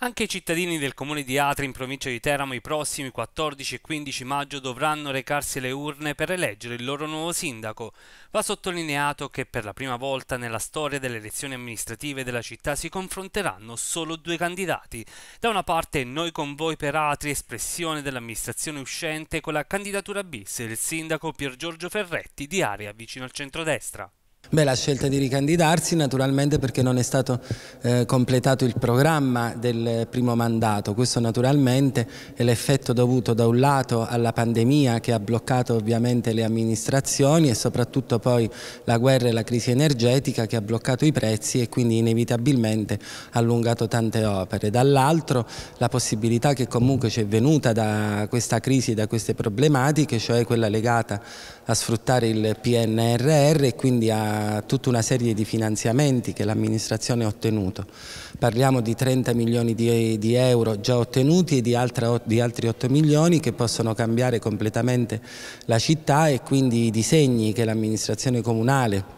Anche i cittadini del comune di Atri in provincia di Teramo i prossimi 14 e 15 maggio dovranno recarsi alle urne per eleggere il loro nuovo sindaco. Va sottolineato che per la prima volta nella storia delle elezioni amministrative della città si confronteranno solo due candidati. Da una parte Noi con voi per Atri, espressione dell'amministrazione uscente con la candidatura bis, il sindaco Pier Giorgio Ferretti di area vicino al centrodestra. Beh, la scelta di ricandidarsi naturalmente perché non è stato eh, completato il programma del primo mandato, questo naturalmente è l'effetto dovuto da un lato alla pandemia che ha bloccato ovviamente le amministrazioni e soprattutto poi la guerra e la crisi energetica che ha bloccato i prezzi e quindi inevitabilmente ha allungato tante opere, dall'altro la possibilità che comunque ci è venuta da questa crisi, da queste problematiche, cioè quella legata a sfruttare il PNRR e quindi a tutta una serie di finanziamenti che l'amministrazione ha ottenuto. Parliamo di 30 milioni di, di euro già ottenuti e di, altra, di altri 8 milioni che possono cambiare completamente la città e quindi i disegni che l'amministrazione comunale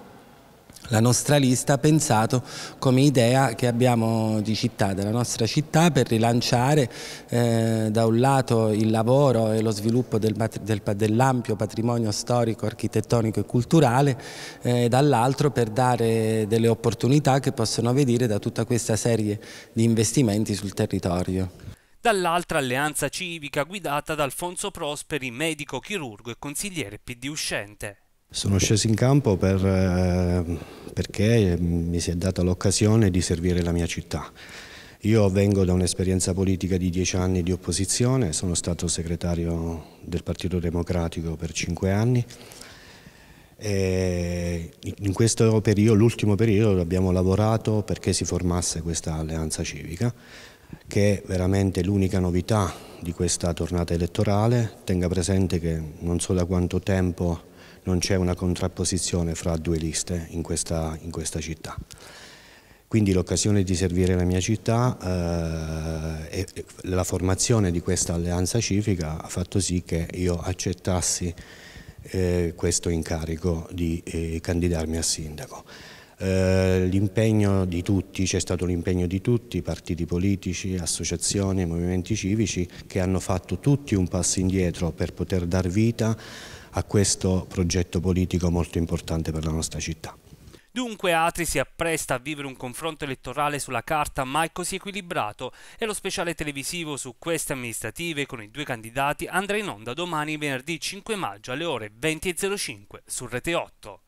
la nostra lista ha pensato come idea che abbiamo di città, della nostra città per rilanciare eh, da un lato il lavoro e lo sviluppo del, del, dell'ampio patrimonio storico, architettonico e culturale eh, dall'altro per dare delle opportunità che possono venire da tutta questa serie di investimenti sul territorio dall'altra alleanza civica guidata da Alfonso Prosperi, medico, chirurgo e consigliere PD uscente. Sono sceso in campo per, eh, perché ehm, mi si è data l'occasione di servire la mia città. Io vengo da un'esperienza politica di dieci anni di opposizione, sono stato segretario del Partito Democratico per cinque anni e in questo periodo, l'ultimo periodo, abbiamo lavorato perché si formasse questa alleanza civica che è veramente l'unica novità di questa tornata elettorale. Tenga presente che non so da quanto tempo non c'è una contrapposizione fra due liste in questa, in questa città. Quindi l'occasione di servire la mia città eh, e la formazione di questa alleanza civica ha fatto sì che io accettassi eh, questo incarico di eh, candidarmi a sindaco. Eh, l'impegno di tutti, c'è stato l'impegno di tutti, partiti politici, associazioni, movimenti civici che hanno fatto tutti un passo indietro per poter dar vita a a questo progetto politico molto importante per la nostra città. Dunque Atri si appresta a vivere un confronto elettorale sulla carta mai così equilibrato e lo speciale televisivo su queste amministrative con i due candidati andrà in onda domani venerdì 5 maggio alle ore 20.05 su Rete 8.